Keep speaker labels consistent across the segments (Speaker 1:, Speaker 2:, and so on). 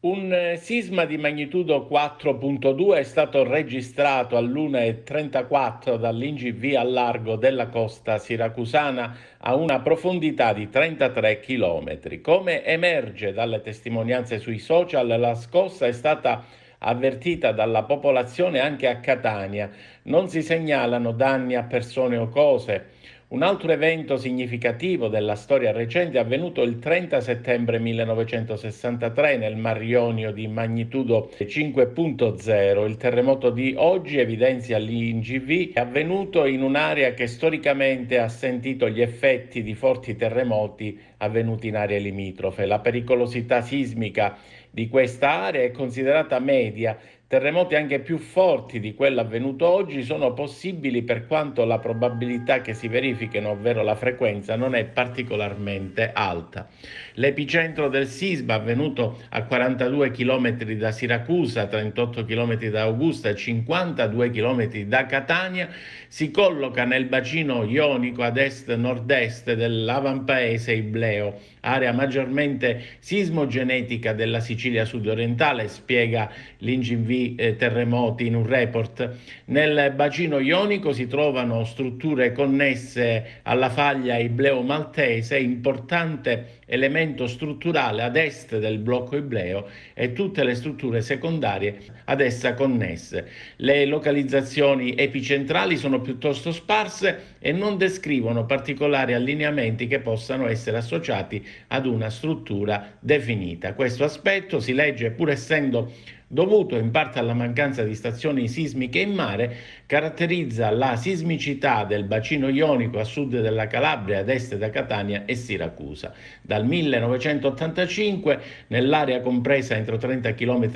Speaker 1: Un eh, sisma di magnitudo 4.2 è stato registrato all'1.34 dall'Ingv al largo della costa siracusana a una profondità di 33 km. Come emerge dalle testimonianze sui social, la scossa è stata avvertita dalla popolazione anche a Catania. Non si segnalano danni a persone o cose. Un altro evento significativo della storia recente è avvenuto il 30 settembre 1963 nel Mar Ionio di magnitudo 5.0. Il terremoto di oggi evidenzia l'INGV è avvenuto in un'area che storicamente ha sentito gli effetti di forti terremoti avvenuti in aree limitrofe. La pericolosità sismica di questa area è considerata media Terremoti anche più forti di quello avvenuto oggi sono possibili per quanto la probabilità che si verifichino, ovvero la frequenza, non è particolarmente alta. L'epicentro del sisma avvenuto a 42 km da Siracusa, 38 km da Augusta e 52 km da Catania si colloca nel bacino ionico ad est-nord-est dell'avampaese Ibleo, area maggiormente sismogenetica della Sicilia sudorientale, spiega l'ingegnere eh, terremoti in un report. Nel bacino ionico si trovano strutture connesse alla faglia ibleo-maltese, importante elemento strutturale ad est del blocco ibleo e tutte le strutture secondarie ad essa connesse. Le localizzazioni epicentrali sono piuttosto sparse e non descrivono particolari allineamenti che possano essere associati ad una struttura definita. Questo aspetto si legge pur essendo dovuto in parte alla mancanza di stazioni sismiche in mare, caratterizza la sismicità del bacino ionico a sud della Calabria, ad est da Catania e Siracusa. Dal 1985 nell'area compresa entro 30 km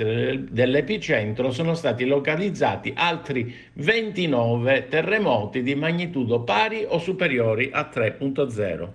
Speaker 1: dell'epicentro sono stati localizzati altri 29 terremoti di magnitudo pari o superiori a 3.0.